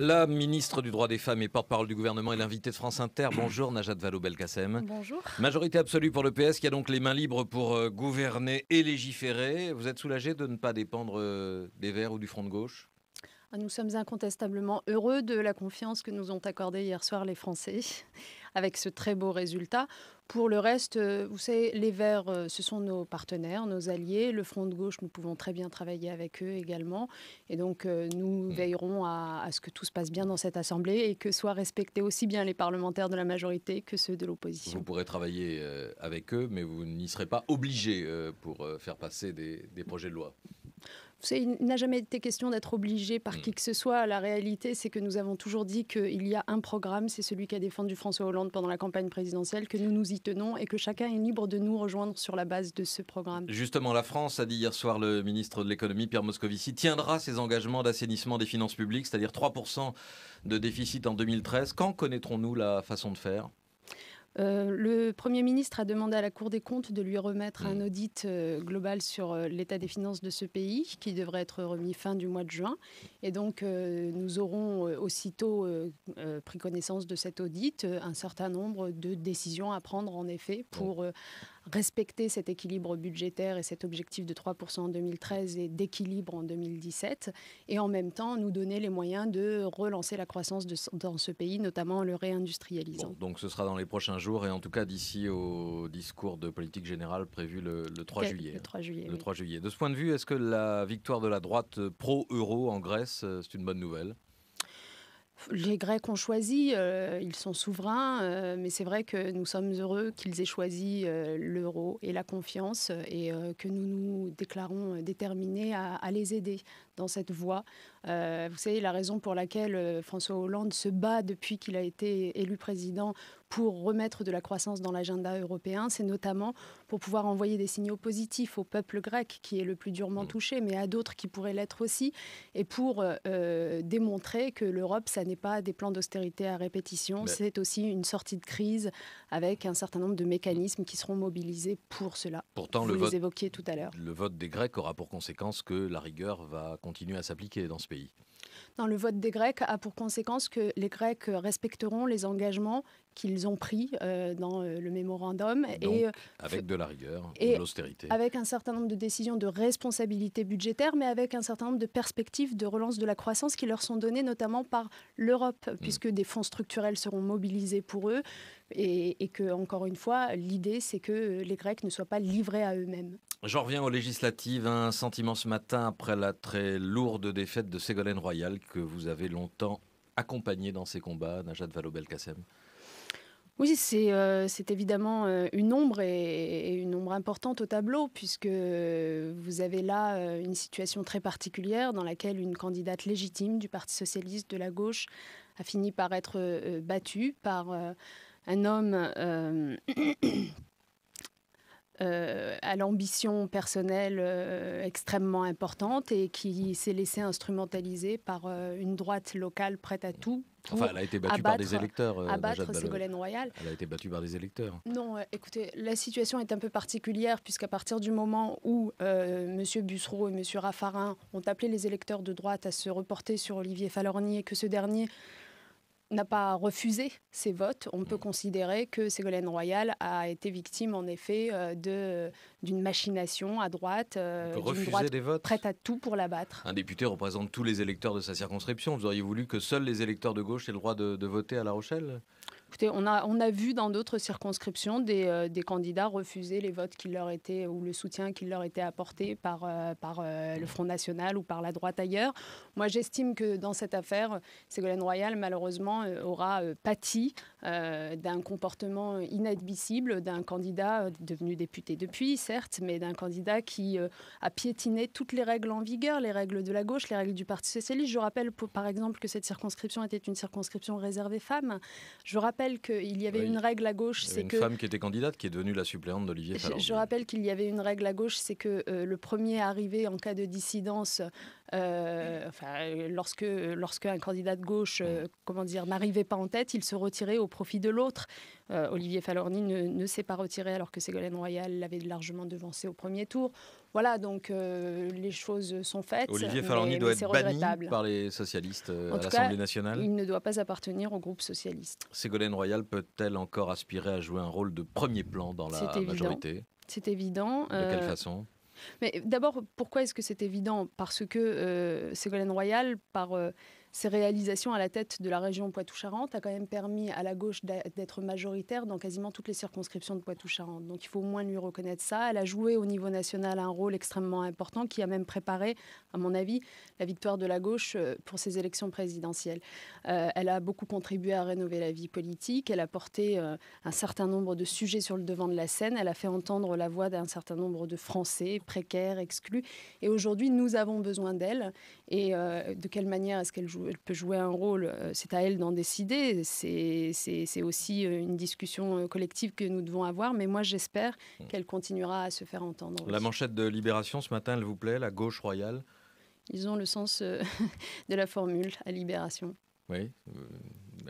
La ministre du droit des femmes et porte-parole du gouvernement et l'invité de France Inter. Bonjour Najat Vallaud-Belkacem. Bonjour. Majorité absolue pour le PS qui a donc les mains libres pour euh, gouverner et légiférer. Vous êtes soulagée de ne pas dépendre euh, des Verts ou du Front de gauche ah, nous sommes incontestablement heureux de la confiance que nous ont accordée hier soir les Français avec ce très beau résultat. Pour le reste, euh, vous savez, les Verts, euh, ce sont nos partenaires, nos alliés. Le Front de gauche, nous pouvons très bien travailler avec eux également. Et donc, euh, nous mm. veillerons à, ce que tout se passe bien dans cette Assemblée et que soient respectés aussi bien les parlementaires de la majorité que ceux de l'opposition. Vous pourrez travailler avec eux, mais vous n'y serez pas obligé pour faire passer des projets de loi il n'a jamais été question d'être obligé par mm. qui que ce soit. La réalité, c'est que nous avons toujours dit qu'il y a un programme, c'est celui qu'a défendu François Hollande pendant la campagne présidentielle, que nous nous y tenons et que chacun est libre de nous rejoindre sur la base de ce programme. Justement, la France, a dit hier soir le ministre de l'économie, Pierre Moscovici, tiendra ses engagements d'assainissement des finances publiques, c'est-à-dire 3% de déficit en 2013. Quand connaîtrons-nous la façon de faire euh, le Premier ministre a demandé à la Cour des comptes de lui remettre un mm. audit euh, global sur euh, l'état des finances de ce pays, qui devrait être remis fin du mois de juin. Et donc, nous aurons aussitôt pris connaissance de cet audit, un certain nombre de décisions à prendre, en effet, pour mm respecter cet équilibre budgétaire et cet objectif de 3% en 2013 et d'équilibre en 2017, et en même temps nous donner les moyens de relancer la croissance dans ce pays, notamment en le réindustrialisant. donc ce sera dans les prochains jours, et en tout cas d'ici au discours de politique générale prévu le, 3 juillet. Le 3 juillet. Le 3 juillet. De ce point de vue, est-ce que la victoire de la droite pro-euro en Grèce, euh, c'est une bonne nouvelle les Grecs ont choisi, euh, ils sont souverains, euh, mais c'est vrai que nous sommes heureux qu'ils aient choisi euh, l'euro et la confiance et que nous nous déclarons déterminés à les aider dans cette voie. Euh, vous savez, la raison pour laquelle euh, François Hollande se bat depuis qu'il a été élu président pour remettre de la croissance dans l'agenda européen, c'est notamment pour pouvoir envoyer des signaux positifs au peuple grec qui est le plus durement mm. touché, mais à d'autres qui pourraient l'être aussi, et pour euh, démontrer que l'Europe, ça n'est pas des plans d'austérité à répétition, c'est aussi une sortie de crise avec un certain nombre de mécanismes qui seront mobilisés pour cela. Pourtant, Vous le vote, tout à l'heure. Le vote des Grecs aura pour conséquence que la rigueur va continuer à s'appliquer dans ce pays. le vote des Grecs a pour conséquence que les Grecs respecteront les engagements qu'ils ont pris euh, dans euh, le mémorandum. et, euh, avec de la rigueur, et de l'austérité. Avec un certain nombre de décisions de responsabilité budgétaire, mais avec un certain nombre de perspectives de relance de la croissance qui leur sont données notamment par l'Europe, mm. puisque des fonds structurels seront mobilisés pour eux, et, et que, encore une fois, l'idée, c'est que les Grecs ne soient pas livrés à eux-mêmes. J'en reviens aux législatives. Un sentiment ce matin après la très lourde défaite de Ségolène Royal que vous avez longtemps accompagné dans ces combats, Najat Vallaud-Belkacem oui, c'est euh, évidemment euh, une ombre et, une ombre importante au tableau, puisque vous avez là euh, une situation très particulière dans laquelle une candidate légitime du Parti socialiste de la gauche a fini par être battue par un homme. Euh, à l'ambition personnelle euh, extrêmement importante et qui s'est laissée instrumentaliser par euh, une droite locale prête à tout. Enfin, elle a été battue par des électeurs. Ségolène Royal. Elle a été battue par des électeurs. Non, écoutez, la situation est un peu particulière puisqu'à partir du moment où M. Bussereau et M. Raffarin ont appelé les électeurs de droite à se reporter sur Olivier Falorni et que ce dernier n'a pas refusé ses votes, on peut considérer que Ségolène Royal a été victime en effet euh, d'une machination à droite, euh, prête à tout pour l'abattre. Un député représente tous les électeurs de sa circonscription. Vous auriez voulu que seuls les électeurs de gauche aient le droit de voter à La Rochelle Écoutez, on a, on a vu dans d'autres circonscriptions des, euh, des, candidats refuser les votes qui leur étaient ou le soutien qui leur était apporté par, euh, par euh, le Front National ou par la droite ailleurs. Moi, j'estime que dans cette affaire, Ségolène Royal, malheureusement, aura pâti d'un comportement inadmissible d'un candidat devenu député depuis, certes, mais d'un candidat qui a piétiné toutes les règles en vigueur, les règles de la gauche, les règles du Parti socialiste. Je rappelle, par exemple, que cette circonscription était une circonscription réservée femmes. Je rappelle rappelle qu'il y avait une règle à gauche, c'est que... femme qui était candidate qui est devenue la suppléante d'Olivier Je, je, rappelle qu'il y avait une règle à gauche, c'est que euh, le premier arrivé en cas de dissidence, euh, enfin, lorsque, lorsque un candidat de gauche, euh, comment dire, n'arrivait pas en tête, il se retirait au profit de l'autre. Euh, Olivier Falorni ne, s'est pas retiré alors que Ségolène Royal l'avait largement devancé au premier tour. Voilà, donc euh, les choses sont faites. Olivier Falorni doit être banni par les socialistes euh, à l'Assemblée nationale. Il ne doit pas appartenir au groupe socialiste. Ségolène Royal peut-elle encore aspirer à jouer un rôle de premier plan dans la majorité C'est évident. De quelle façon mais d'abord, pourquoi est-ce que c'est évident Parce que Ségolène Royal, par ses réalisations à la tête de la région Poitou-Charentes a quand même permis à la gauche d'être majoritaire dans quasiment toutes les circonscriptions de Poitou-Charentes. Donc il faut au moins lui reconnaître ça. Elle a joué au niveau national un rôle extrêmement important qui a même préparé, à mon avis, la victoire de la gauche euh, pour ces élections présidentielles. Euh, elle a beaucoup contribué à rénover la vie politique. Elle a porté euh, un certain nombre de sujets sur le devant de la scène. Elle a fait entendre la voix d'un certain nombre de Français précaires, exclus. Et aujourd'hui, nous avons besoin d'elle. Et de quelle manière est-ce qu'elle joue elle peut jouer un rôle, euh, c'est à elle d'en décider. C'est aussi euh, une discussion euh, collective que nous devons avoir, mais moi j'espère hmm. qu'elle continuera à se faire entendre. La manchette de Libération ce matin, elle vous plaît, la gauche royale Ils ont le sens de la formule à Libération. Oui,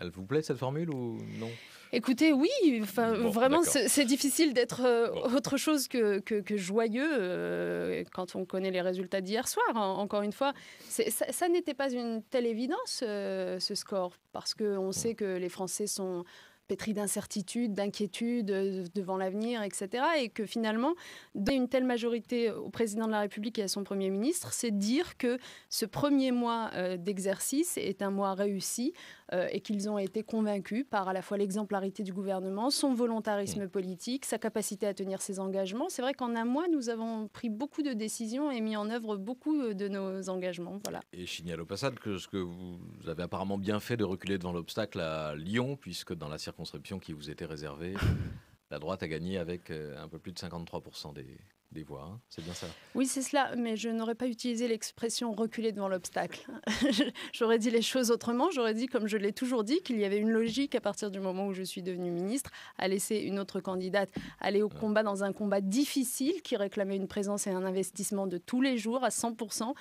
elle vous plaît cette formule ou non Écoutez, oui, vraiment, c'est difficile d'être euh, autre chose que, joyeux euh, quand on connaît les résultats d'hier soir. Encore une fois, ça, n'était pas une telle évidence, euh, ce score, parce qu'on sait que les Français sont pétris d'incertitudes, d'inquiétudes devant l'avenir, etc. Et que finalement, donner une telle majorité au président de la République et à son Premier ministre, c'est dire que ce premier mois d'exercice est un mois réussi euh, et qu'ils ont été convaincus par à la fois l'exemplarité du gouvernement, son volontarisme mm. politique, sa capacité à tenir ses engagements. C'est vrai qu'en un mois, nous avons pris beaucoup de décisions et mis en œuvre beaucoup euh, de nos engagements. Voilà. Et je signale au passage que ce que vous avez apparemment bien fait de reculer devant l'obstacle à Lyon, puisque dans la circonscription qui vous était réservée, la droite a gagné avec euh, un peu plus de 53% des, des voix, hein. c'est bien ça Oui, c'est cela. Mais je n'aurais pas utilisé l'expression reculer devant l'obstacle. j'aurais dit les choses autrement. J'aurais dit, comme je l'ai toujours dit, qu'il y avait une logique à partir du moment où je suis devenue ministre à laisser une autre candidate aller au combat dans un combat difficile qui réclamait une présence et un investissement de tous les jours à 100%.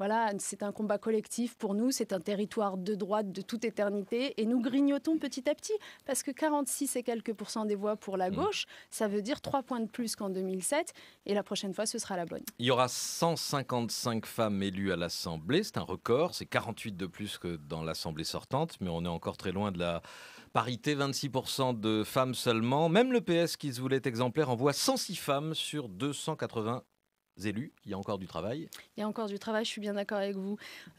Voilà, c'est un combat collectif pour nous, c'est un territoire de droite de toute éternité et nous grignotons petit à petit parce que 46 et quelques pourcents des voix pour la mm. gauche, ça veut dire 3 points de plus qu'en 2007 et la prochaine fois ce sera la bonne. Il y aura 155 femmes élues à l'Assemblée, c'est un record, c'est 48 de plus que dans l'Assemblée sortante, mais on est encore très loin de la parité, 26% de femmes seulement. Même le PS qui se voulait exemplaire envoie 106 femmes sur 280 élus, il y a encore du travail. Il y a encore du travail, je suis bien d'accord avec vous. 25%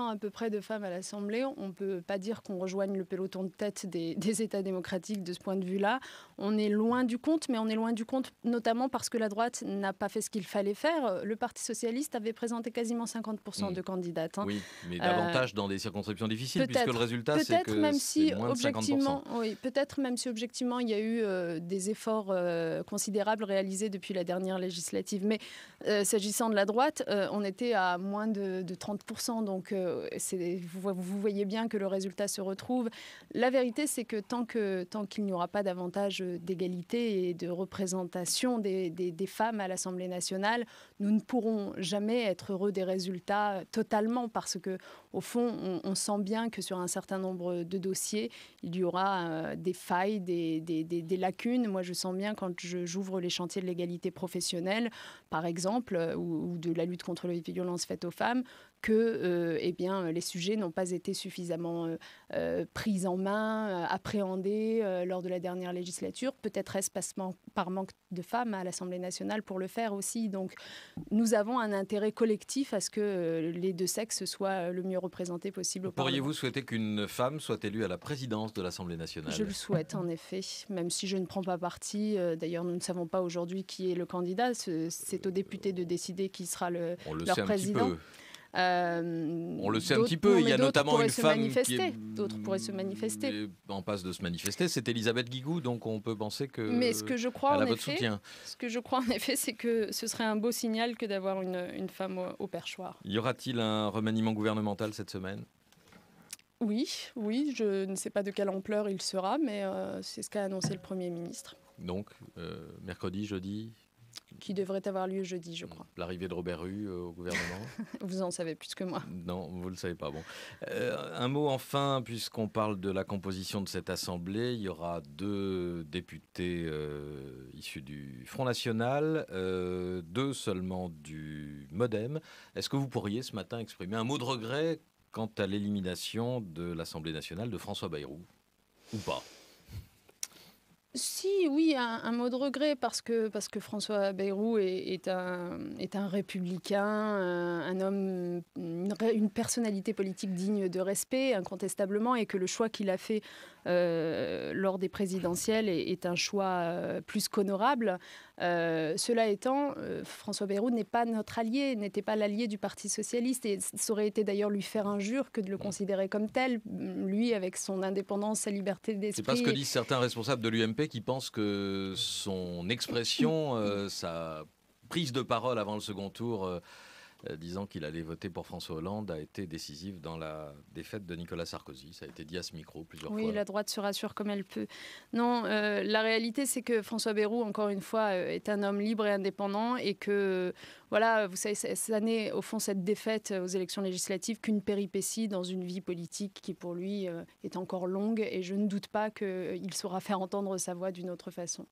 euh, à peu près de femmes à l'Assemblée, on ne peut pas dire qu'on rejoigne le peloton de tête des, États démocratiques de ce point de vue-là. On est loin du compte, mais on est loin du compte notamment parce que la droite n'a pas fait ce qu'il fallait faire. Le Parti socialiste avait présenté quasiment 50% mmh. de candidates. Hein. Oui, mais davantage euh, dans des circonscriptions difficiles, puisque le résultat, c'est que même si moins de 50%. Oui, peut-être même si objectivement, il y a eu euh, des efforts considérables réalisés depuis la dernière législative mais euh, s'agissant de la droite, euh, on était à moins de, 30%. Donc euh, vous, voyez bien que le résultat se retrouve. La vérité, c'est que tant qu'il n'y aura pas davantage d'égalité et de représentation des, femmes à l'Assemblée nationale, nous ne pourrons jamais être heureux des résultats totalement parce que, au fond, on, sent bien que sur un certain nombre de dossiers, il y aura des failles, des, des, lacunes. Moi, je sens bien quand j'ouvre les chantiers de l'égalité professionnelle, par exemple, euh, ou, de la lutte contre les violences faites aux femmes, que euh, eh bien, les sujets n'ont pas été suffisamment euh, euh, pris en main, appréhendés lors de la dernière législature. Peut-être est-ce par manque de femmes à l'Assemblée nationale pour le faire aussi. Donc nous avons un intérêt collectif à ce que les deux sexes soient le mieux représentés possible. Pourriez-vous souhaiter qu'une femme soit élue à la présidence de l'Assemblée nationale Je le souhaite en effet, même si je ne prends pas parti. D'ailleurs, nous ne savons pas aujourd'hui qui est le candidat. C'est aux députés de décider qui sera le, leur président. Euh, on le sait un petit peu, il y a notamment une femme qui D'autres pourraient se manifester. En passe de se manifester, c'est Elisabeth Guigou, donc on peut penser que... Mais ce que je crois, en effet, ce que je crois en effet, c'est que ce serait un beau signal que d'avoir une, femme au, perchoir. Y aura-t-il un remaniement gouvernemental cette semaine oui, oui, je ne sais pas de quelle ampleur il sera, mais euh, c'est ce qu'a annoncé le Premier ministre. Donc, euh, mercredi, jeudi, qui devrait avoir lieu jeudi, je crois. Mmh. L'arrivée de Robert Rue euh, au gouvernement Vous en savez plus que moi. Non, vous ne le savez pas. Bon. Euh, un mot enfin, puisqu'on parle de la composition de cette Assemblée, il y aura deux députés euh, issus du Front National, deux seulement du Modem. Est-ce que vous pourriez ce matin exprimer un mot de regret quant à l'élimination de l'Assemblée nationale de François Bayrou Ou pas si, oui, un, mot de regret, parce que, parce que François Bayrou est, un, républicain, un, homme, une, personnalité politique digne de respect, incontestablement, et que le choix qu'il a fait euh, lors des présidentielles est, un choix euh, plus qu'honorable. Euh, cela étant, euh, François Bayrou n'est pas notre allié, n'était pas l'allié du Parti socialiste, et ça aurait été d'ailleurs lui faire injure que de le considérer comme tel, lui avec son indépendance, sa liberté d'esprit. C'est pas ce que disent certains responsables de l'UMP qui pensent que son expression, euh, sa prise de parole avant le second tour euh, disant qu'il allait voter pour François Hollande a été décisif dans la défaite de Nicolas Sarkozy. Ça a été dit à ce micro plusieurs fois. Oui, la droite se rassure comme elle peut. Non, euh, la réalité, c'est que François Bayrou, encore une fois, euh, est un homme libre et indépendant et que, voilà, vous savez, ça n'est au fond cette défaite aux élections législatives qu'une péripétie dans une vie politique qui, pour lui, est encore longue et je ne doute pas qu'il saura faire entendre sa voix d'une autre façon.